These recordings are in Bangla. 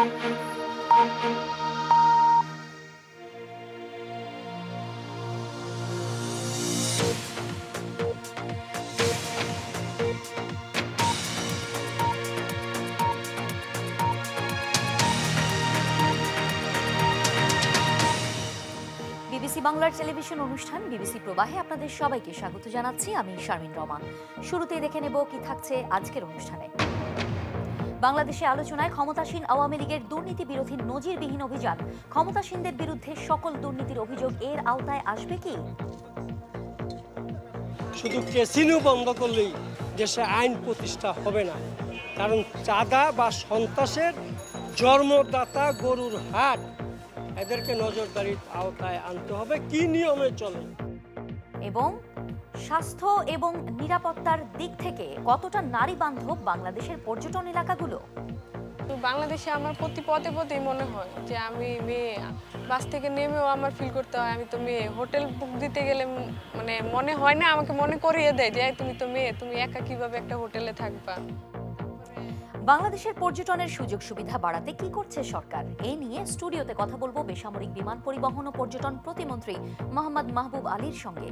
বিবিসি বাংলার টেলিভিশন অনুষ্ঠান বিবিসি প্রবাহে আপনাদের সবাইকে স্বাগত জানাচ্ছি আমি শারমিন রমা শুরুতেই দেখে নেব কি থাকছে আজকের অনুষ্ঠানে বাংলাদেশে আলোচনায় ক্ষমতাসীন আওয়ামী লীগের দুর্নীতি বিরোধী নজিরবিহীন অভিযান ক্ষমতাসীনদের বিরুদ্ধে সকল দুর্নীতির অভিযোগ এর আওতায় আসবে কি শুধু কেসিনো বন্ধ করলেই দেশে আইন প্রতিষ্ঠা হবে না কারণ চাঁদা বা সন্ত্রাসের জন্মদাতা গরুর হাট এদেরকে নজরদারির আওতায় আনতে হবে কি নিয়মে চলে এবং স্বাস্থ্য এবং নিরাপত্তার দিক থেকে কতটা নারী বান্ধব বাংলাদেশের পর্যটন এলাকাগুলো বাংলাদেশে আমার প্রতি পদে পদে মনে হয় যে আমি মেয়ে বাস থেকে নেমেও আমার ফিল করতে হয় আমি তো মেয়ে হোটেল বুক দিতে গেলে মানে মনে হয় না আমাকে মনে করিয়ে দেয় যে তুমি তো মেয়ে তুমি একা কিভাবে একটা হোটেলে থাকবা বাংলাদেশের পর্যটনের সুযোগ সুবিধা বাড়াতে কি করছে সরকার এ নিয়ে স্টুডিওতে কথা বলবো বেসামরিক বিমান পরিবহন ও পর্যটন প্রতিমন্ত্রী মোহাম্মদ মাহবুব আলীর সঙ্গে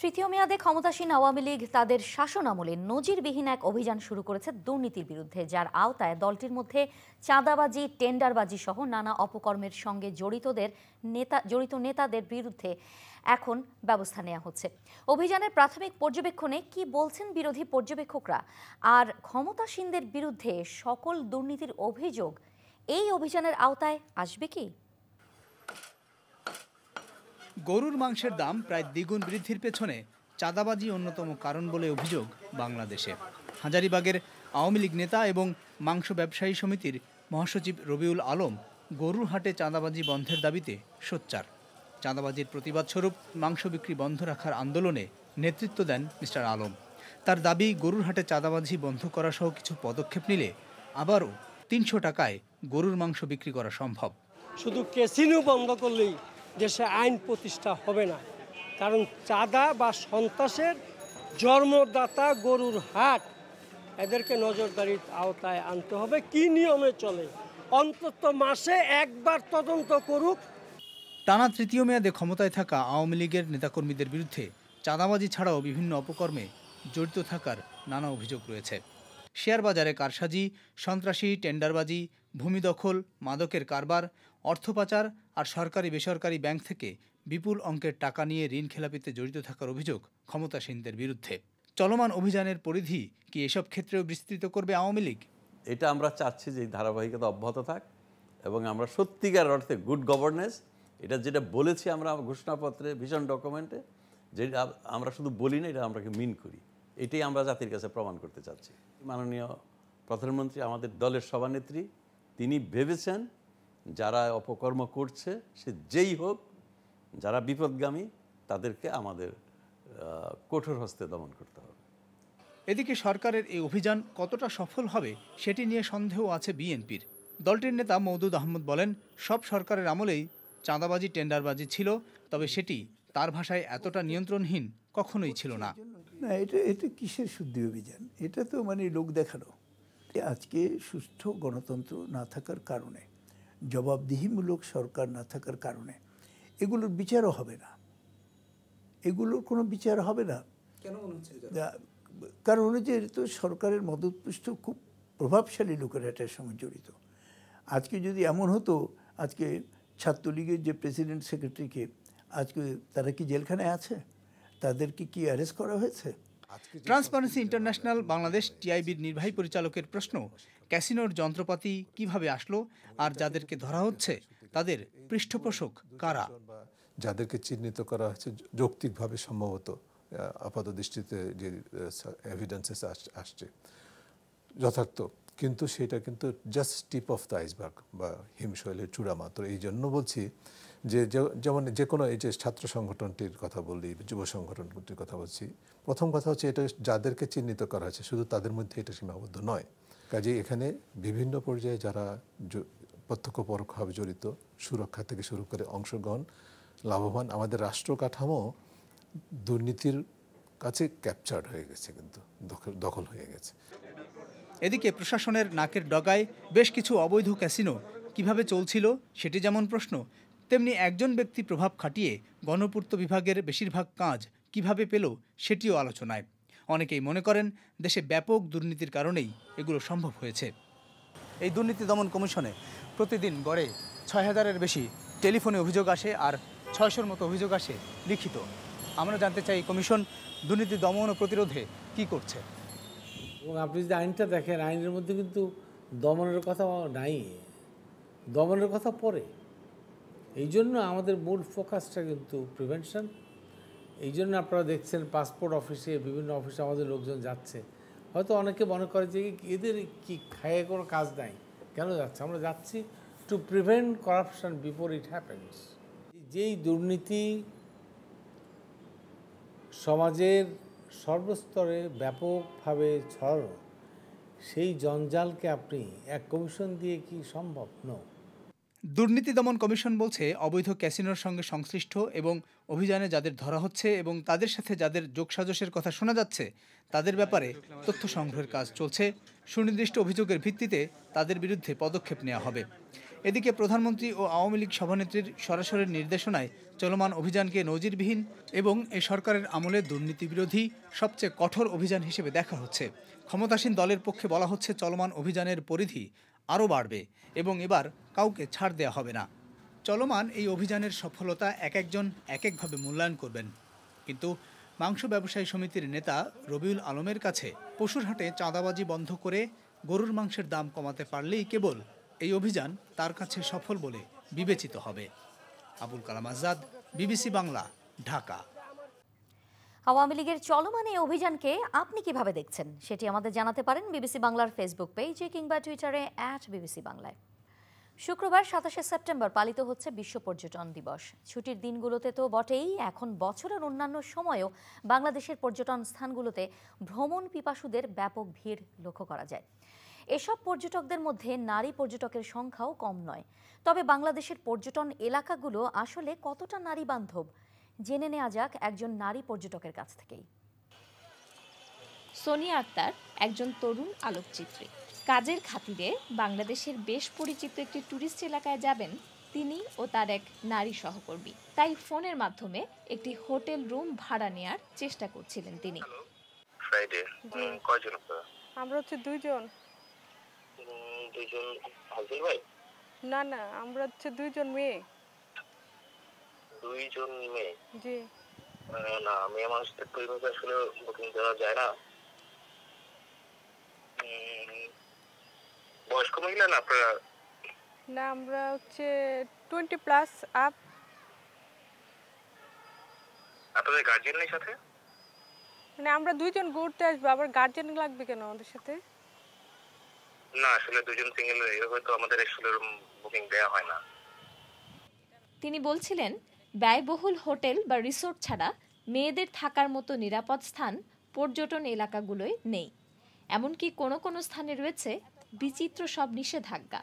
তৃতীয় মেয়াদে ক্ষমতাসীন আওয়ামী লীগ তাদের শাসনামলে নজিরবিহীন এক অভিযান শুরু করেছে দুর্নীতির বিরুদ্ধে যার আওতায় দলটির মধ্যে চাঁদাবাজি টেন্ডারবাজি সহ নানা অপকর্মের সঙ্গে জড়িতদের নেতা জড়িত নেতাদের বিরুদ্ধে এখন ব্যবস্থা নেওয়া হচ্ছে অভিযানের প্রাথমিক পর্যবেক্ষণে কি বলছেন বিরোধী পর্যবেক্ষকরা আর ক্ষমতাসীনদের বিরুদ্ধে সকল দুর্নীতির অভিযোগ এই অভিযানের আওতায় আসবে কি গরুর মাংসের দাম প্রায় দ্বিগুণ বৃদ্ধির পেছনে চাঁদাবাজি অন্যতম কারণ বলে অভিযোগ বাংলাদেশে হাজারিবাগের আওয়ামী লীগ নেতা এবং মাংস ব্যবসায়ী সমিতির মহাসচিব রবিউল আলম গরুর হাটে চাঁদাবাজি বন্ধের দাবিতে সোচ্চার চাঁদাবাজির প্রতিবাদ স্বরূপ মাংস বিক্রি বন্ধ রাখার আন্দোলনে নেতৃত্ব দেন মিস্টার আলম তার দাবি গরুর হাটে চাঁদাবাজি বন্ধ করা সহ কিছু পদক্ষেপ নিলে আবারও তিনশো টাকায় গরুর মাংস বিক্রি করা সম্ভব শুধু ক্যাসিনো বন্ধ করলেই দেশে আইন প্রতিষ্ঠা হবে না কারণ চাঁদা বা সন্ত্রাসের জন্মদাতা গরুর হাট এদেরকে নজরদারির আওতায় আনতে হবে কি নিয়মে চলে অন্তত মাসে একবার তদন্ত করুক টানা তৃতীয় মেয়াদে ক্ষমতায় থাকা আওয়ামী লীগের নেতাকর্মীদের বিরুদ্ধে চাঁদাবাজি ছাড়াও বিভিন্ন অপকর্মে জড়িত থাকার নানা অভিযোগ রয়েছে শেয়ার বাজারে কারসাজি সন্ত্রাসী টেন্ডারবাজি ভূমি দখল মাদকের কারবার অর্থ পাচার আর সরকারি বেসরকারি ব্যাংক থেকে বিপুল অঙ্কের টাকা নিয়ে ঋণ খেলাপিতে জড়িত থাকার অভিযোগ ক্ষমতাসীনদের বিরুদ্ধে চলমান অভিযানের পরিধি কি এসব ক্ষেত্রেও বিস্তৃত করবে আওয়ামী লীগ এটা আমরা চাচ্ছি যে ধারাবাহিকতা অব্যাহত থাক এবং আমরা সত্যিকার অর্থে গুড গভর্নেন্স এটা যেটা বলেছি আমরা ঘোষণাপত্রে ভিশন ডকুমেন্টে যে আমরা শুধু বলি না এটা আমরাকে মিন করি এটাই আমরা জাতির কাছে প্রমাণ করতে চাচ্ছি মাননীয় প্রধানমন্ত্রী আমাদের দলের সভানেত্রী তিনি ভেবেছেন যারা অপকর্ম করছে সে যেই হোক যারা বিপদগামী তাদেরকে আমাদের কঠোর হস্তে দমন করতে হবে এদিকে সরকারের এই অভিযান কতটা সফল হবে সেটি নিয়ে সন্দেহ আছে বিএনপির দলটির নেতা মৌদুদ আহমদ বলেন সব সরকারের আমলেই চাঁদাবাজি টেন্ডারবাজি ছিল তবে সেটি তার ভাষায় এতটা নিয়ন্ত্রণহীন কখনোই ছিল না না এটা এটা কিসের শুদ্ধি অভিযান এটা তো মানে লোক দেখানো আজকে সুষ্ঠু গণতন্ত্র না থাকার কারণে জবাবদিহিমূলক সরকার না থাকার কারণে এগুলোর বিচারও হবে না এগুলোর কোনো বিচার হবে না কেন কারণ যে তো সরকারের মদতপুষ্ট খুব প্রভাবশালী লোকেরা এটার সঙ্গে জড়িত আজকে যদি এমন হতো আজকে ছাত্রলীগের যে প্রেসিডেন্ট সেক্রেটারিকে আজকে তারা কি জেলখানায় আছে তাদেরকে কি অ্যারেস্ট করা হয়েছে ট্রান্সপারেন্সি ইন্টারন্যাশনাল বাংলাদেশ টিআইবির নির্বাহী পরিচালকের প্রশ্ন ক্যাসিনোর যন্ত্রপাতি কিভাবে আসলো আর যাদেরকে ধরা হচ্ছে তাদের পৃষ্ঠপোষক কারা যাদেরকে চিহ্নিত করা হচ্ছে যৌক্তিকভাবে সম্ভবত আপাত দৃষ্টিতে যে এভিডেন্সেস আসছে যথার্থ কিন্তু সেটা কিন্তু just tip of the iceberg বা হিমশৈলের চূড়া মাত্র এই জন্য বলছি যে যেমন যে কোনো এই যে ছাত্র সংগঠনটির কথা বললি যুব সংগঠনটির কথা বলছি প্রথম কথা হচ্ছে এটা যাদেরকে চিহ্নিত করা হয়েছে শুধু তাদের মধ্যে এটা সীমাবদ্ধ নয় কাজে এখানে বিভিন্ন পর্যায়ে যারা প্রত্যক্ষ পরোক্ষভাবে জড়িত সুরক্ষা থেকে শুরু করে অংশগ্রহণ লাভবান আমাদের রাষ্ট্র কাঠামো দুর্নীতির কাছে ক্যাপচার্ড হয়ে গেছে কিন্তু দখল হয়ে গেছে এদিকে প্রশাসনের নাকের ডগায় বেশ কিছু অবৈধ ক্যাসিনো কিভাবে চলছিল সেটি যেমন প্রশ্ন তেমনি একজন ব্যক্তি প্রভাব খাটিয়ে গণপূর্ত বিভাগের বেশিরভাগ কাজ কিভাবে পেল সেটিও আলোচনায় অনেকেই মনে করেন দেশে ব্যাপক দুর্নীতির কারণেই এগুলো সম্ভব হয়েছে এই দুর্নীতি দমন কমিশনে প্রতিদিন গড়ে ছয় হাজারের বেশি টেলিফোনে অভিযোগ আসে আর ছয়শোর মতো অভিযোগ আসে লিখিত আমরা জানতে চাই কমিশন দুর্নীতি দমন ও প্রতিরোধে কি করছে এবং আপনি যদি আইনটা দেখেন আইনের মধ্যে কিন্তু দমনের কথা নাই দমনের কথা পরে এই জন্য আমাদের মূল ফোকাসটা কিন্তু প্রিভেনশন এই জন্য আপনারা দেখছেন পাসপোর্ট অফিসে বিভিন্ন অফিসে আমাদের লোকজন যাচ্ছে হয়তো অনেকে মনে করে যে এদের কি খায়ে কোনো কাজ নাই কেন যাচ্ছে আমরা যাচ্ছি to prevent corruption before it happens যেই দুর্নীতি সমাজের সর্বস্তরে ব্যাপকভাবে ছড়ানো সেই জঞ্জালকে আপনি এক কমিশন দিয়ে কি সম্ভব নয় দুর্নীতি দমন কমিশন বলছে অবৈধ ক্যাসিনোর সঙ্গে সংশ্লিষ্ট এবং অভিযানে যাদের ধরা হচ্ছে এবং তাদের সাথে যাদের যোগসাজশের কথা শোনা যাচ্ছে তাদের ব্যাপারে তথ্য সংগ্রহের কাজ চলছে সুনির্দিষ্ট অভিযোগের ভিত্তিতে তাদের বিরুদ্ধে পদক্ষেপ নেওয়া হবে এদিকে প্রধানমন্ত্রী ও আওয়ামী লীগ সভানেত্রীর সরাসরি নির্দেশনায় চলমান অভিযানকে নজিরবিহীন এবং এ সরকারের আমলে দুর্নীতি বিরোধী সবচেয়ে কঠোর অভিযান হিসেবে দেখা হচ্ছে ক্ষমতাসীন দলের পক্ষে বলা হচ্ছে চলমান অভিযানের পরিধি আরও বাড়বে এবং এবার কাউকে ছাড় দেওয়া হবে না চলমান এই অভিযানের সফলতা এক একজন এক একভাবে মূল্যায়ন করবেন কিন্তু মাংস ব্যবসায়ী সমিতির নেতা রবিউল আলমের কাছে পশুর হাটে চাঁদাবাজি বন্ধ করে গরুর মাংসের দাম কমাতে পারলেই কেবল এই অভিযান তার কাছে সফল বলে বিবেচিত হবে আবুল কালাম আজাদ বিবিসি বাংলা ঢাকা আওয়ামী লীগের চলমান এই অভিযানকে আপনি কিভাবে দেখছেন সেটি আমাদের জানাতে পারেন বিবিসি বাংলার ফেসবুক পেজে কিংবা টুইটারে অ্যাট বিবিসি বাংলায় শুক্রবার সাতাশে সেপ্টেম্বর পালিত হচ্ছে বিশ্ব পর্যটন দিবস ছুটির দিনগুলোতে তো বটেই এখন বছরের অন্যান্য সময়েও বাংলাদেশের পর্যটন স্থানগুলোতে ভ্রমণ পিপাসুদের ব্যাপক ভিড় লক্ষ্য করা যায় এসব পর্যটকদের মধ্যে নারী পর্যটকের সংখ্যাও কম নয় তবে বাংলাদেশের পর্যটন এলাকাগুলো আসলে কতটা নারী বান্ধব জেনে নেওয়া যাক একজন নারী পর্যটকের কাছ থেকেই সোনিয়া আক্তার একজন তরুণ আলোকচিত্রী কাজের খাতিরে বাংলাদেশের বেশ পরিচিত একটি ট্যুরিস্ট এলাকায় যাবেন তিনি ও তার এক নারী সহকর্মী তাই ফোনের মাধ্যমে একটি হোটেল রুম ভাড়া নেয়ার চেষ্টা করছিলেন তিনি আমরা হচ্ছে দুইজন না না আমরা হচ্ছে দুইজন মেয়ে দুইজন মেয়ে জি না মেয়ে মানুষদের আসলে বুকিং যায় না বয়স্ক মহিলা না আপনারা না আমরা হচ্ছে টোয়েন্টি প্লাস আপ আপনাদের গার্জিয়ান নেই সাথে মানে আমরা দুইজন ঘুরতে আসবো আবার গার্জিয়ান লাগবে কেন আমাদের সাথে না আসলে দুজন সিঙ্গেল হয়তো আমাদের আসলে বুকিং দেওয়া হয় না তিনি বলছিলেন ব্যয়বহুল হোটেল বা রিসোর্ট ছাড়া মেয়েদের থাকার মতো নিরাপদ স্থান পর্যটন এলাকাগুলোয় নেই এমনকি কোনো কোনো স্থানে রয়েছে বিচিত্র সব নিষেধাজ্ঞা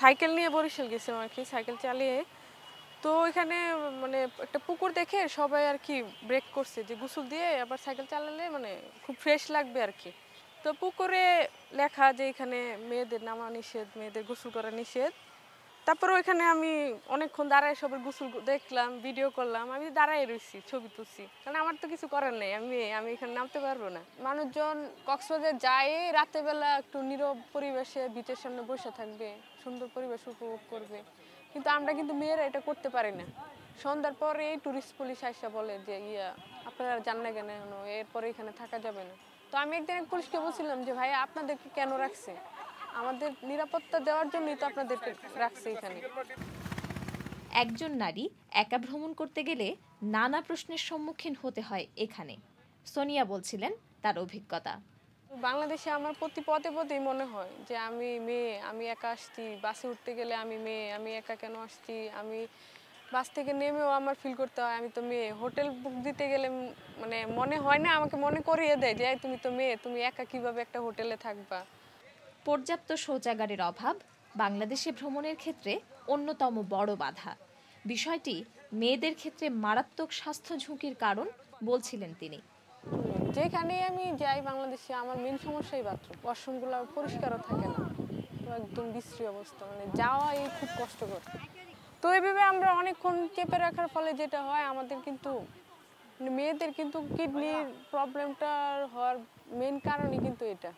সাইকেল নিয়ে বরিশাল গেছিলাম আর কি সাইকেল চালিয়ে তো ওইখানে মানে একটা পুকুর দেখে সবাই আর কি ব্রেক করছে যে গুসুল দিয়ে আবার সাইকেল চালালে মানে খুব ফ্রেশ লাগবে আর কি তো পুকুরে লেখা যে এখানে মেয়েদের নামা নিষেধ মেয়েদের গোসল করা নিষেধ তারপরে ওইখানে আমি অনেকক্ষণ দাঁড়ায় সবার গুসুল দেখলাম ভিডিও করলাম আমি দাঁড়ায় রয়েছি ছবি তুলছি কারণ আমার তো কিছু করার নেই আমি আমি এখানে নামতে পারবো না মানুষজন কক্সবাজার যায় রাতেবেলা একটু নীরব পরিবেশে বিচের সামনে বসে থাকবে সুন্দর পরিবেশ উপভোগ করবে কিন্তু আমরা কিন্তু মেয়েরা এটা করতে পারি না সন্ধ্যার পর এই টুরিস্ট পুলিশ আসা বলে যে ইয়া আপনারা জান না কেন এরপরে এখানে থাকা যাবে না তো আমি একদিন পুলিশকে বলছিলাম যে ভাই আপনাদেরকে কেন রাখছে আমাদের নিরাপত্তা দেওয়ার জন্যই তো আপনাদেরকে রাখছে এখানে একজন নারী একা ভ্রমণ করতে গেলে নানা প্রশ্নের সম্মুখীন হতে হয় এখানে সোনিয়া বলছিলেন তার অভিজ্ঞতা বাংলাদেশে আমার প্রতি পদে পদেই মনে হয় যে আমি মেয়ে আমি একা আসছি বাসে উঠতে গেলে আমি মেয়ে আমি একা কেন আসছি আমি বাস থেকে নেমেও আমার ফিল করতে হয় আমি তো মেয়ে হোটেল বুক দিতে গেলে মানে মনে হয় না আমাকে মনে করিয়ে দেয় যে তুমি তো মেয়ে তুমি একা কিভাবে একটা হোটেলে থাকবা পর্যাপ্ত শৌচাগারের অভাব বাংলাদেশে ভ্রমণের ক্ষেত্রে অন্যতম বড় বাধা বিষয়টি মেয়েদের ক্ষেত্রে মারাত্মক স্বাস্থ্য ঝুঁকির কারণ বলছিলেন তিনি যেখানে আমি যাই বাংলাদেশে আমার মেন সমস্যাই বাথরুম ওয়াশরুমগুলো পরিষ্কারও থাকে না একদম বিশ্রী অবস্থা মানে যাওয়া এই খুব কষ্টকর তো এভাবে আমরা অনেকক্ষণ চেপে রাখার ফলে যেটা হয় আমাদের কিন্তু মেয়েদের কিন্তু কিডনির প্রবলেমটা হওয়ার মেন কারণই কিন্তু এটা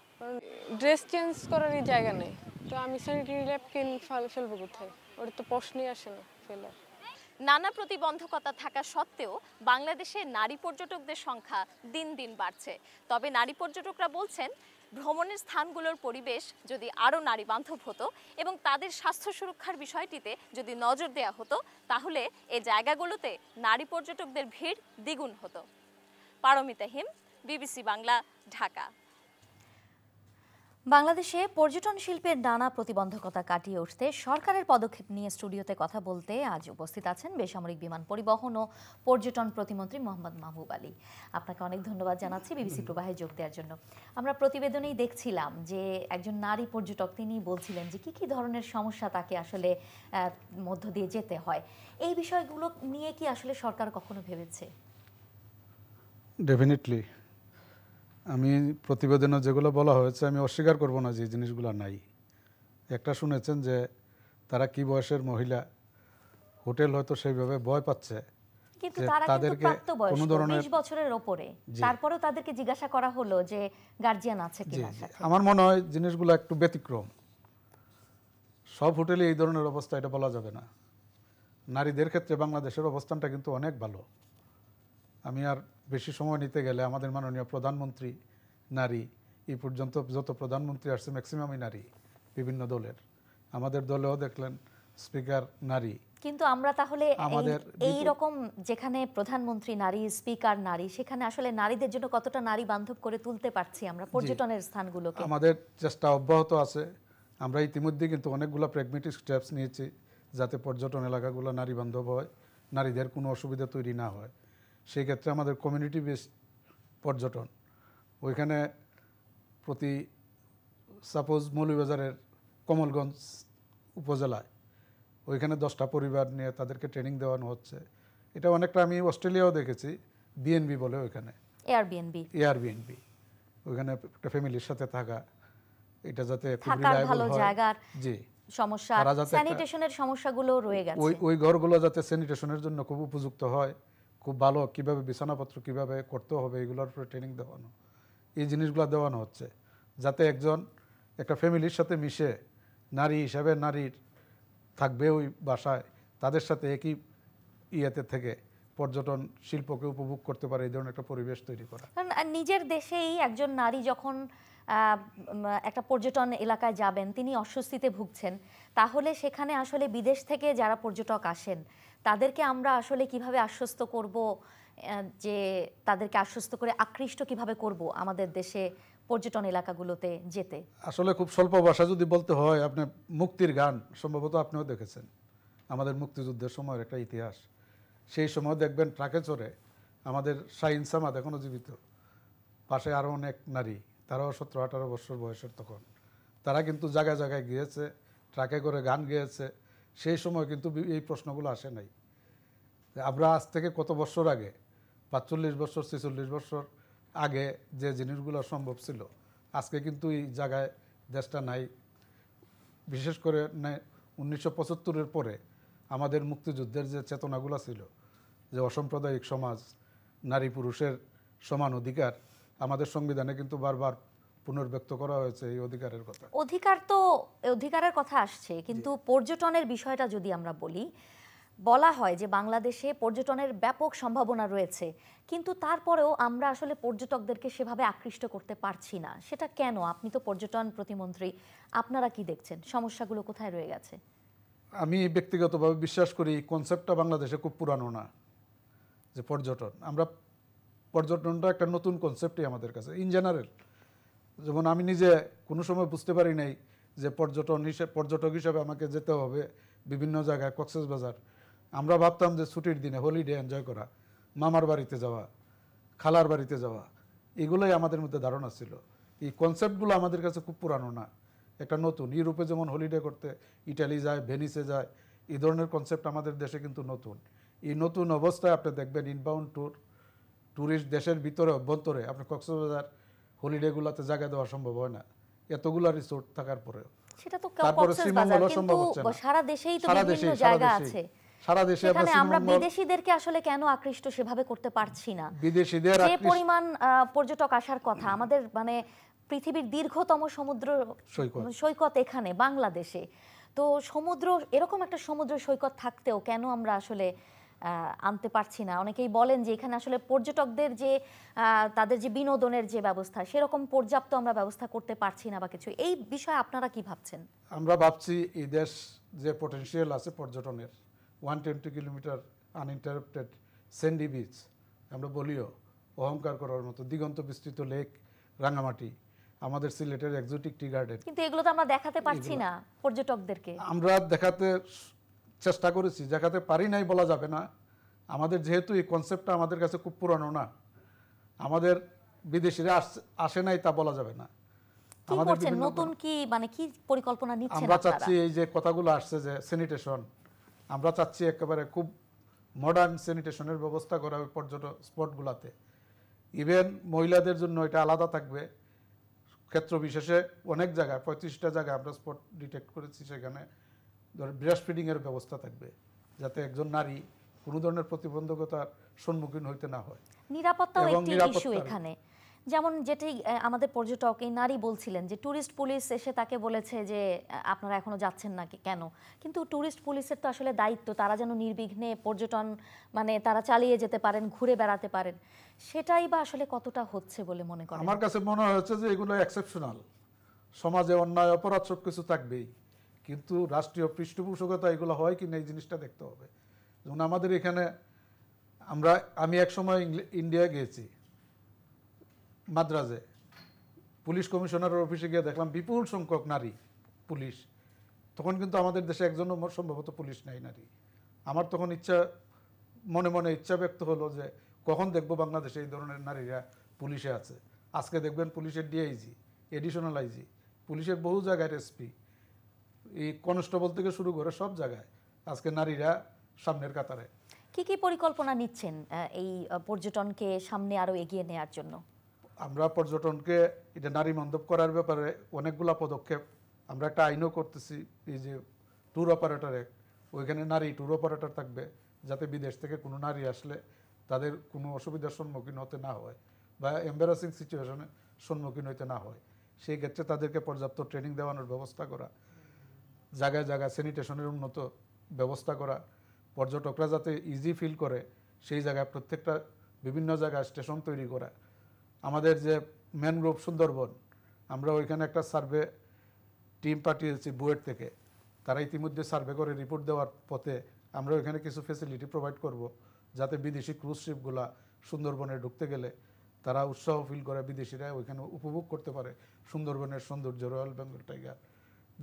ড্রেস চেঞ্জ করারই জায়গা নেই তো আমি স্যানিটারি ন্যাপকিন ফেলবো কোথায় ওর তো প্রশ্নই আসে না ফেলার নানা প্রতিবন্ধকতা থাকা সত্ত্বেও বাংলাদেশে নারী পর্যটকদের সংখ্যা দিন দিন বাড়ছে তবে নারী পর্যটকরা বলছেন ভ্রমণের স্থানগুলোর পরিবেশ যদি আরও নারী বান্ধব হতো এবং তাদের স্বাস্থ্য সুরক্ষার বিষয়টিতে যদি নজর দেয়া হতো তাহলে এ জায়গাগুলোতে নারী পর্যটকদের ভিড় দ্বিগুণ হতো পারমিতা হিম বিবিসি বাংলা ঢাকা বাংলাদেশে পর্যটন শিল্পের নানা প্রতিবন্ধকতা কাটিয়ে উঠতে সরকারের পদক্ষেপ নিয়ে স্টুডিওতে কথা বলতে আজ উপস্থিত আছেন বেসামরিক বিমান পরিবহন ও পর্যটন প্রতিমন্ত্রী মোহাম্মদ মাহবুব আলী আপনাকে অনেক ধন্যবাদ জানাচ্ছি বিবিসি প্রবাহে যোগ দেওয়ার জন্য আমরা প্রতিবেদনেই দেখছিলাম যে একজন নারী পর্যটক তিনি বলছিলেন যে কি কি ধরনের সমস্যা তাকে আসলে মধ্য দিয়ে যেতে হয় এই বিষয়গুলো নিয়ে কি আসলে সরকার কখনো ভেবেছে ডেফিনেটলি আমি প্রতিবেদনে যেগুলো বলা হয়েছে আমি অস্বীকার করব না যে জিনিসগুলো নাই একটা শুনেছেন যে তারা কি বয়সের মহিলা হোটেল হয়তো সেইভাবে ভয় পাচ্ছে তাদেরকে ধরনের বছরের তারপরেও তাদেরকে জিজ্ঞাসা করা হলো যে আছে আমার মনে হয় জিনিসগুলো একটু ব্যতিক্রম সব হোটেলে এই ধরনের অবস্থা এটা বলা যাবে না নারীদের ক্ষেত্রে বাংলাদেশের অবস্থানটা কিন্তু অনেক ভালো আমি আর বেশি সময় নিতে গেলে আমাদের মাননীয় প্রধানমন্ত্রী নারী এই পর্যন্ত যত প্রধানমন্ত্রী আসছে ম্যাক্সিমামই নারী বিভিন্ন দলের আমাদের দলেও দেখলেন স্পিকার নারী কিন্তু আমরা তাহলে আমাদের এই রকম যেখানে প্রধানমন্ত্রী নারী স্পিকার নারী সেখানে আসলে নারীদের জন্য কতটা নারী বান্ধব করে তুলতে পারছি আমরা পর্যটনের স্থানগুলোকে আমাদের চেষ্টা অব্যাহত আছে আমরা ইতিমধ্যে কিন্তু অনেকগুলো প্র্যাগমেটিক স্টেপস নিয়েছি যাতে পর্যটন এলাকাগুলো নারী বান্ধব হয় নারীদের কোনো অসুবিধা তৈরি না হয় সেই ক্ষেত্রে আমাদের কমিউনিটি বেস পর্যটন ওইখানে প্রতি সাপোজ মৌলিবাজারের কমলগঞ্জ উপজেলায় ওইখানে দশটা পরিবার নিয়ে তাদেরকে ট্রেনিং দেওয়ানো হচ্ছে এটা অনেকটা আমি অস্ট্রেলিয়াও দেখেছি বিএনবি বলে ওইখানে এয়ারবিএনবি এয়ারবিএনবি ওইখানে একটা ফ্যামিলির সাথে থাকা এটা যাতে জি সমস্যা স্যানিটেশনের সমস্যাগুলো রয়ে গেছে ওই ওই ঘরগুলো যাতে স্যানিটেশনের জন্য খুব উপযুক্ত হয় খুব ভালো কিভাবে বিছানাপত্র কিভাবে করতে হবে এগুলোর উপরে ট্রেনিং দেওয়ানো এই জিনিসগুলো দেওয়ানো হচ্ছে যাতে একজন একটা ফ্যামিলির সাথে মিশে নারী হিসাবে নারীর থাকবে ওই বাসায় তাদের সাথে একই ইয়েতে থেকে পর্যটন শিল্পকে উপভোগ করতে পারে এই ধরনের একটা পরিবেশ তৈরি করা নিজের দেশেই একজন নারী যখন একটা পর্যটন এলাকায় যাবেন তিনি অস্বস্তিতে ভুগছেন তাহলে সেখানে আসলে বিদেশ থেকে যারা পর্যটক আসেন তাদেরকে আমরা আসলে কিভাবে আশ্বস্ত করব যে তাদেরকে আশ্বস্ত করে আকৃষ্ট কিভাবে করব আমাদের দেশে পর্যটন এলাকাগুলোতে যেতে আসলে খুব স্বল্প ভাষা যদি বলতে হয় আপনি মুক্তির গান সম্ভবত আপনিও দেখেছেন আমাদের মুক্তিযুদ্ধের সময়ের একটা ইতিহাস সেই সময় দেখবেন ট্রাকে চড়ে আমাদের শাহিন সামাদ এখনও জীবিত পাশে আরও অনেক নারী তারাও সতেরো আঠারো বছর বয়সের তখন তারা কিন্তু জায়গায় জায়গায় গিয়েছে ট্রাকে করে গান গিয়েছে সেই সময় কিন্তু এই প্রশ্নগুলো আসে নাই আমরা আজ থেকে কত বছর আগে পাঁচচল্লিশ বছর ছেচল্লিশ বছর আগে যে জিনিসগুলো সম্ভব ছিল আজকে কিন্তু এই জায়গায় দেশটা নাই বিশেষ করে উনিশশো পঁচাত্তরের পরে আমাদের মুক্তিযুদ্ধের যে চেতনাগুলো ছিল যে অসাম্প্রদায়িক সমাজ নারী পুরুষের সমান অধিকার আমাদের সংবিধানে কিন্তু বারবার পুনর্ব্যক্ত করা হয়েছে এই অধিকারের কথা অধিকার তো অধিকারের কথা আসছে কিন্তু পর্যটনের বিষয়টা যদি আমরা বলি বলা হয় যে বাংলাদেশে পর্যটনের ব্যাপক সম্ভাবনা রয়েছে কিন্তু তারপরেও আমরা আসলে পর্যটকদেরকে সেভাবে আকৃষ্ট করতে পারছি না সেটা কেন আপনি তো পর্যটন প্রতিমন্ত্রী আপনারা কি দেখছেন সমস্যাগুলো কোথায় রয়ে গেছে আমি ব্যক্তিগতভাবে বিশ্বাস করি কনসেপ্টটা বাংলাদেশে খুব পুরানো না যে পর্যটন আমরা পর্যটনটা একটা নতুন কনসেপ্টই আমাদের কাছে ইন জেনারেল যেমন আমি নিজে কোনো সময় বুঝতে পারি নাই যে পর্যটন হিসেবে পর্যটক হিসেবে আমাকে যেতে হবে বিভিন্ন জায়গায় কক্সবাজার আমরা ভাবতাম যে ছুটির দিনে হলিডে এনজয় করা মামার বাড়িতে যাওয়া খালার বাড়িতে যাওয়া এগুলোই আমাদের মধ্যে ধারণা ছিল এই কনসেপ্টগুলো আমাদের কাছে খুব পুরানো না একটা নতুন ইউরোপে যেমন হলিডে করতে ইটালি যায় ভেনিসে যায় এই ধরনের কনসেপ্ট আমাদের দেশে কিন্তু নতুন এই নতুন অবস্থায় আপনি দেখবেন ইনবাউন্ড ট্যুর ট্যুরিস্ট দেশের ভিতরে অভ্যন্তরে আপনার কক্সবাজার হলিডেগুলোতে জায়গা দেওয়া সম্ভব হয় না এতগুলো রিসোর্ট থাকার পরে পর্যটক আসার কথা আমাদের মানে পৃথিবীর দীর্ঘতম সমুদ্র সৈকত এখানে বাংলাদেশে তো সমুদ্র এরকম একটা সমুদ্র সৈকত থাকতেও কেন আমরা আসলে আনতে পারছি না অনেকেই বলেন যে এখানে আসলে পর্যটকদের যে তাদের যে বিনোদনের যে ব্যবস্থা সেরকম পর্যাপ্ত আমরা ব্যবস্থা করতে পারছি না বা কিছু এই বিষয়ে আপনারা কি ভাবছেন আমরা ভাবছি এই দেশ যে পটেন্সিয়াল আছে পর্যটনের one twenty kilometre uninterrupted sandy beach আমরা বলিও অহংকার করার মতো দিগন্ত বিস্তৃত লেক রাঙামাটি আমাদের সিলেটের এক্সোটিক টি গার্ডেন কিন্তু এগুলো তো আমরা দেখাতে পারছি না পর্যটকদেরকে আমরা দেখাতে চেষ্টা করেছি জায়গাতে পারি নাই বলা যাবে না আমাদের যেহেতু এই কনসেপ্টটা আমাদের কাছে খুব পুরানো না আমাদের বিদেশিরা আসে নাই তা বলা যাবে না আমাদের নতুন কি মানে কি পরিকল্পনা আমরা চাচ্ছি এই যে কথাগুলো আসছে যে স্যানিটেশন আমরা চাচ্ছি একেবারে খুব মডার্ন স্যানিটেশনের ব্যবস্থা করা হবে পর্যটন স্পটগুলোতে ইভেন মহিলাদের জন্য এটা আলাদা থাকবে ক্ষেত্র বিশেষে অনেক জায়গায় পঁয়ত্রিশটা জায়গায় আমরা স্পট ডিটেক্ট করেছি সেখানে ব্রাশ ফিডিংয়ের ব্যবস্থা থাকবে যাতে একজন নারী কোনো ধরনের প্রতিবন্ধকতার সম্মুখীন হইতে না হয় নিরাপত্তাও একটি ইস্যু এখানে যেমন যেটি আমাদের পর্যটক এই নারী বলছিলেন যে পুলিশ এসে তাকে বলেছে যে আপনারা এখনো যাচ্ছেন না কেন কিন্তু পুলিশের তো আসলে দায়িত্ব তারা যেন নির্বিঘ্নে পর্যটন মানে তারা চালিয়ে যেতে পারেন ঘুরে বেড়াতে পারেন সেটাই বা আসলে কতটা হচ্ছে বলে মনে করেন আমার কাছে মনে হচ্ছে যে এগুলো এক্সেপশনাল সমাজে অন্যায় অপরাধ সব কিছু থাকবেই কিন্তু রাষ্ট্রীয় পৃষ্ঠপোষকতা এগুলো হয় কি না এই জিনিসটা দেখতে হবে যেমন আমাদের এখানে আমরা আমি এক সময় ইন্ডিয়া গিয়েছি মাদ্রাজে পুলিশ কমিশনারের অফিসে গিয়ে দেখলাম বিপুল সংখ্যক নারী পুলিশ তখন কিন্তু আমাদের দেশে একজনও সম্ভবত পুলিশ নাই নারী আমার তখন ইচ্ছা মনে মনে ইচ্ছা ব্যক্ত হলো যে কখন দেখব বাংলাদেশে এই ধরনের নারীরা পুলিশে আছে আজকে দেখবেন পুলিশের ডিআইজি এডিশনাল আইজি পুলিশের বহু জায়গায় এসপি এই কনস্টেবল থেকে শুরু করে সব জায়গায় আজকে নারীরা সামনের কাতারে কি কি পরিকল্পনা নিচ্ছেন এই পর্যটনকে সামনে আরো এগিয়ে নেওয়ার জন্য আমরা পর্যটনকে এটা নারী মন্ডপ করার ব্যাপারে অনেকগুলা পদক্ষেপ আমরা একটা আইনও করতেছি এই যে ট্যুর অপারেটরে ওইখানে নারী ট্যুর অপারেটর থাকবে যাতে বিদেশ থেকে কোনো নারী আসলে তাদের কোনো অসুবিধার সম্মুখীন হতে না হয় বা এম্বারাসিং সিচুয়েশনের সম্মুখীন হতে না হয় সেই ক্ষেত্রে তাদেরকে পর্যাপ্ত ট্রেনিং দেওয়ানোর ব্যবস্থা করা জায়গায় জায়গায় স্যানিটেশনের উন্নত ব্যবস্থা করা পর্যটকরা যাতে ইজি ফিল করে সেই জায়গায় প্রত্যেকটা বিভিন্ন জায়গায় স্টেশন তৈরি করা আমাদের যে ম্যানগ্রোভ সুন্দরবন আমরা ওইখানে একটা সার্ভে টিম পাঠিয়েছি বুয়েট থেকে তারা ইতিমধ্যে সার্ভে করে রিপোর্ট দেওয়ার পথে আমরা ওইখানে কিছু ফেসিলিটি প্রোভাইড করব যাতে বিদেশি ক্রুজ শিপগুলা সুন্দরবনে ঢুকতে গেলে তারা উৎসাহ ফিল করে বিদেশিরা ওইখানে উপভোগ করতে পারে সুন্দরবনের সৌন্দর্য রয়্যাল বেঙ্গল টাইগার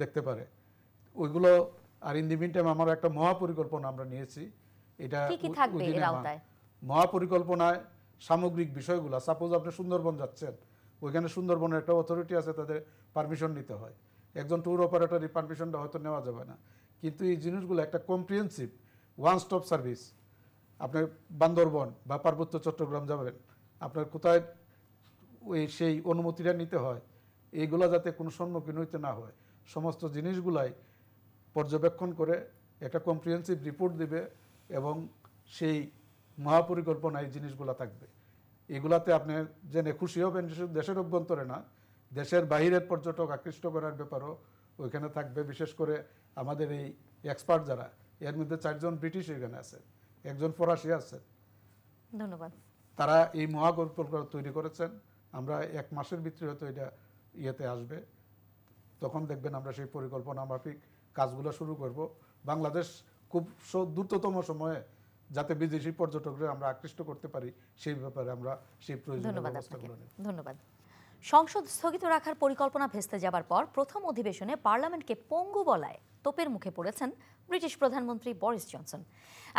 দেখতে পারে ওইগুলো আর ইন দি মিনটাইম আমার একটা মহাপরিকল্পনা আমরা নিয়েছি এটা মহাপরিকল্পনায় সামগ্রিক বিষয়গুলো সাপোজ আপনি সুন্দরবন যাচ্ছেন ওইখানে সুন্দরবনের একটা অথরিটি আছে তাদের পারমিশন নিতে হয় একজন ট্যুর অপারেটরের পারমিশনটা হয়তো নেওয়া যাবে না কিন্তু এই জিনিসগুলো একটা কম্প্রিহেন্সিভ ওয়ান স্টপ সার্ভিস আপনি বান্দরবন বা পার্বত্য চট্টগ্রাম যাবেন আপনার কোথায় ওই সেই অনুমতিটা নিতে হয় এইগুলো যাতে কোনো সম্মুখীন হইতে না হয় সমস্ত জিনিসগুলাই পর্যবেক্ষণ করে একটা কম্প্রিহেন্সিভ রিপোর্ট দেবে এবং সেই মহাপরিকল্পনায় জিনিসগুলো থাকবে এগুলাতে আপনি জেনে খুশি হবেন দেশের অভ্যন্তরে না দেশের বাহিরের পর্যটক আকৃষ্ট করার ব্যাপারও ওইখানে থাকবে বিশেষ করে আমাদের এই এক্সপার্ট যারা এর মধ্যে চারজন ব্রিটিশ এখানে আছে একজন ফরাসি আছে ধন্যবাদ তারা এই মহাপরিকল্পনা তৈরি করেছেন আমরা এক মাসের ভিতরে হয়তো এটা ইয়েতে আসবে তখন দেখবেন আমরা সেই পরিকল্পনা মাফিক কাজগুলো শুরু করব বাংলাদেশ খুব দ্রুততম সময়ে যাতে বিদেশি পর্যটকরা আমরা আকৃষ্ট করতে পারি সেই ব্যাপারে আমরা সেই প্রয়োজনীয় ব্যবস্থাগুলো নেব ধন্যবাদ সংসদ স্থগিত রাখার পরিকল্পনা ভেস্তে যাবার পর প্রথম অধিবেশনে পার্লামেন্টকে পঙ্গু বলায় তোপের মুখে পড়েছেন ব্রিটিশ প্রধানমন্ত্রী বরিস জনসন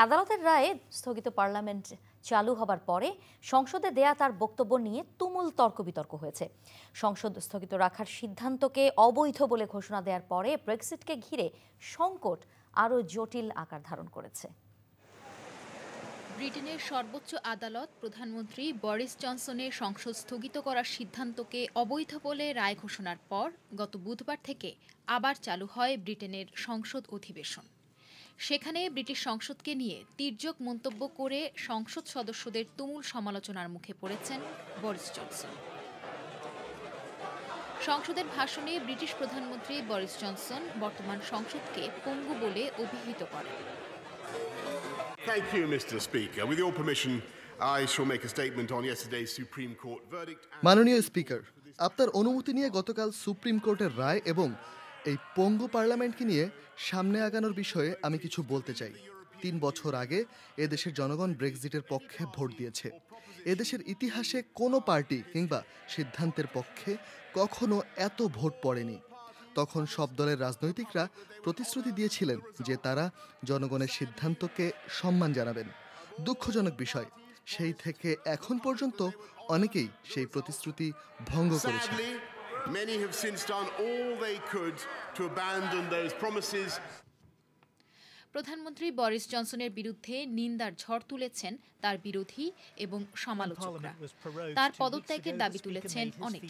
আদালতের রায়ে স্থগিত পার্লামেন্ট চালু হবার পরে সংসদে দেয়া তার বক্তব্য নিয়ে তুমুল তর্ক বিতর্ক হয়েছে সংসদ স্থগিত রাখার সিদ্ধান্তকে অবৈধ বলে ঘোষণা দেওয়ার পরে ব্রেক্সিটকে ঘিরে সংকট আরও জটিল আকার ধারণ করেছে ব্রিটেনের সর্বোচ্চ আদালত প্রধানমন্ত্রী বরিস জনসনের সংসদ স্থগিত করার সিদ্ধান্তকে অবৈধ বলে রায় ঘোষণার পর গত বুধবার থেকে আবার চালু হয় ব্রিটেনের সংসদ অধিবেশন সেখানে ব্রিটিশ সংসদকে নিয়ে তির্যক মন্তব্য করে সংসদ সদস্যদের তুমুল সমালোচনার মুখে পড়েছেন বরিস জনসন সংসদের ভাষণে ব্রিটিশ প্রধানমন্ত্রী বরিস জনসন বর্তমান সংসদকে পঙ্গু বলে অভিহিত করেন Thank you, Mr. Speaker. With your permission, I shall make a statement on yesterday's Supreme Court verdict. মাননীয় স্পিকার আপনার অনুমতি নিয়ে গতকাল সুপ্রিম কোর্টের রায় এবং এই পঙ্গু পার্লামেন্টকে নিয়ে সামনে আগানোর বিষয়ে আমি কিছু বলতে চাই তিন বছর আগে এদেশের জনগণ ব্রেক্সিটের পক্ষে ভোট দিয়েছে এদেশের ইতিহাসে কোনো পার্টি কিংবা সিদ্ধান্তের পক্ষে কখনো এত ভোট পড়েনি তখন সব দলের রাজনৈতিকরা প্রতিশ্রুতি দিয়েছিলেন যে তারা জনগণের সিদ্ধান্তকে সম্মান জানাবেন দুঃখজনক বিষয় সেই থেকে এখন পর্যন্ত অনেকেই সেই প্রতিশ্রুতি ভঙ্গ করেছে Many have since done all they could to abandon those promises. প্রধানমন্ত্রী বরিস জনসনের বিরুদ্ধে নিন্দার ঝড় তুলেছেন তার বিরোধী এবং সমালোচকরা তার পদত্যাগের দাবি তুলেছেন অনেকে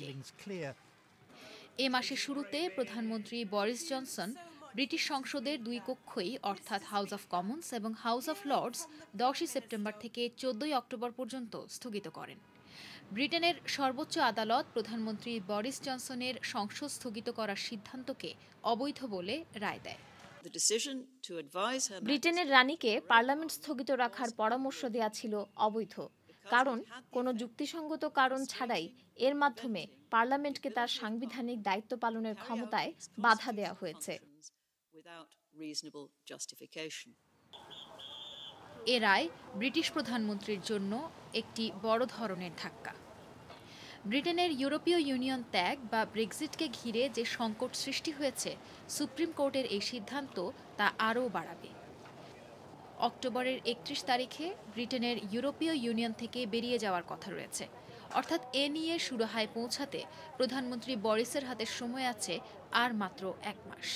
এ মাসের শুরুতে প্রধানমন্ত্রী বরিস জনসন ব্রিটিশ সংসদের দুই কক্ষই অর্থাৎ হাউস অফ কমন্স এবং হাউস অফ লর্ডস দশই সেপ্টেম্বর থেকে চোদ্দই অক্টোবর পর্যন্ত স্থগিত করেন ব্রিটেনের সর্বোচ্চ আদালত প্রধানমন্ত্রী বরিস জনসনের সংসদ স্থগিত করার সিদ্ধান্তকে অবৈধ বলে রায় দেয় ব্রিটেনের রানীকে পার্লামেন্ট স্থগিত রাখার পরামর্শ দেয়া ছিল অবৈধ কারণ কোনো যুক্তিসঙ্গত কারণ ছাড়াই এর মাধ্যমে পার্লামেন্টকে তার সাংবিধানিক দায়িত্ব পালনের ক্ষমতায় বাধা দেয়া হয়েছে এ রায় ব্রিটিশ প্রধানমন্ত্রীর জন্য একটি বড় ধরনের ধাক্কা ব্রিটেনের ইউরোপীয় ইউনিয়ন ত্যাগ বা ব্রেক্সিটকে ঘিরে যে সংকট সৃষ্টি হয়েছে সুপ্রিম কোর্টের এই সিদ্ধান্ত তা আরও বাড়াবে অক্টোবরের একত্রিশ তারিখে ব্রিটেনের ইউরোপীয় ইউনিয়ন থেকে বেরিয়ে যাওয়ার কথা রয়েছে অর্থাৎ এ নিয়ে সুরাহায় পৌঁছাতে প্রধানমন্ত্রী বরিসের হাতে সময় আছে আর মাত্র এক মাস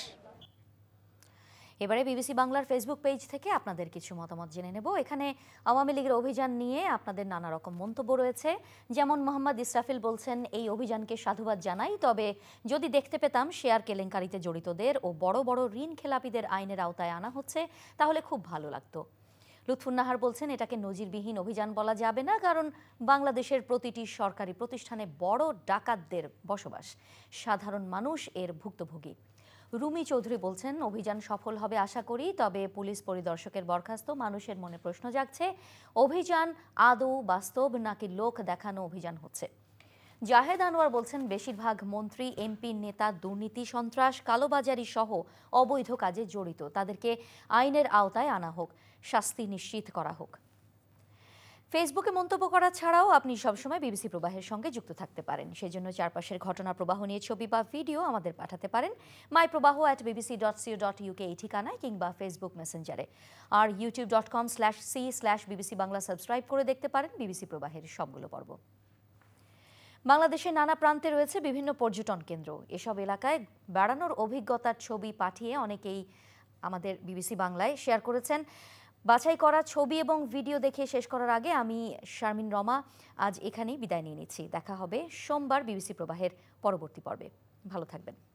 এবারে বিবিসি বাংলার ফেসবুক পেজ থেকে আপনাদের কিছু মতামত জেনে নেব এখানে আওয়ামী লীগের অভিযান নিয়ে আপনাদের নানা রকম মন্তব্য রয়েছে যেমন মোহাম্মদ ইসরাফিল বলছেন এই অভিযানকে সাধুবাদ জানাই তবে যদি দেখতে পেতাম শেয়ার কেলেঙ্কারিতে জড়িতদের ও বড় বড় ঋণ খেলাপিদের আইনের আওতায় আনা হচ্ছে তাহলে খুব ভালো লাগতো লুৎফুন্নাহার বলছেন এটাকে নজিরবিহীন অভিযান বলা যাবে না কারণ বাংলাদেশের প্রতিটি সরকারি প্রতিষ্ঠানে বড় ডাকাতদের বসবাস সাধারণ মানুষ এর ভুক্তভোগী রুমি চৌধুরী বলছেন অভিযান সফল হবে আশা করি তবে পুলিশ পরিদর্শকের বরখাস্ত মানুষের মনে প্রশ্ন জাগছে অভিযান আদৌ বাস্তব নাকি লোক দেখানো অভিযান হচ্ছে জাহেদ আনোয়ার বলছেন বেশিরভাগ মন্ত্রী এমপি নেতা দুর্নীতি সন্ত্রাস কালোবাজারি সহ অবৈধ কাজে জড়িত তাদেরকে আইনের আওতায় আনা হোক শাস্তি নিশ্চিত করা হোক ফেসবুকে মন্তব্য করা ছাড়াও আপনি সবসময় বিবিসি প্রবাহের সঙ্গে যুক্ত থাকতে পারেন সেজন্য চারপাশের ঘটনা প্রবাহ নিয়ে ছবি বা ভিডিও আমাদের পাঠাতে পারেন my Probaho at BBC dot co dot UK এই ঠিকানায় কিংবা ফেসবুক মেসেঞ্জারে আর YouTube dot com slash c slash BBC Bangla subscribe করে দেখতে পারেন বিবিসি প্রবাহের সবগুলো পর্ব বাংলাদেশের নানা প্রান্তে রয়েছে বিভিন্ন পর্যটন কেন্দ্র এসব এলাকায় বেড়ানোর অভিজ্ঞতার ছবি পাঠিয়ে অনেকেই আমাদের বিবিসি বাংলায় শেয়ার করেছেন বাছাই করা ছবি এবং ভিডিও দেখে শেষ করার আগে আমি শারমিন রমা আজ এখানেই বিদায় নিয়ে নিচ্ছি দেখা হবে সোমবার বিবিসি প্রবাহের পরবর্তী পর্বে ভালো থাকবেন